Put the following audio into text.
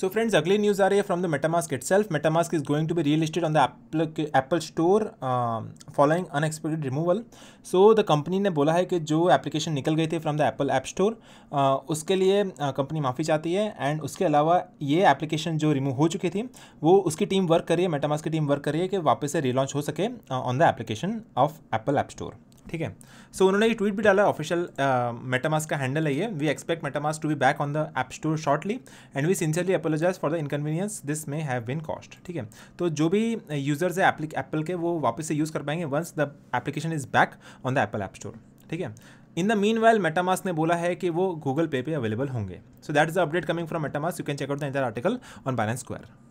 so friends अगली news आ रही है from the MetaMask itself MetaMask is going to be relisted on the Apple Apple Store following unexpected removal so the company ने बोला है कि जो एप्लीकेशन निकल गई थी from the Apple App Store उसके लिए कंपनी uh, माफ़ी चाहती है एंड उसके अलावा ये एप्लीकेशन जो रिमूव हो चुकी थी वो उसकी टीम वर्क करिए मेटामास की टीम वर्क करिए कि वापस से रिलॉन्च हो सके on the application of Apple App Store ठीक है सो उन्होंने ये ट्वीट भी डाला ऑफिशियल मेटामास uh, का हैंडल है ये we expect MetaMask to be back on the App Store shortly and we sincerely apologise for the inconvenience this may have been cost ठीक है तो जो भी यूजर्स है एप्पल के वो वापस से यूज़ कर पाएंगे once the application is back on the Apple App Store ठीक है in the meanwhile MetaMask ने बोला है कि वो गूगल पे पे अवेलेबल होंगे so that is update coming from MetaMask you can check out the entire article on balance square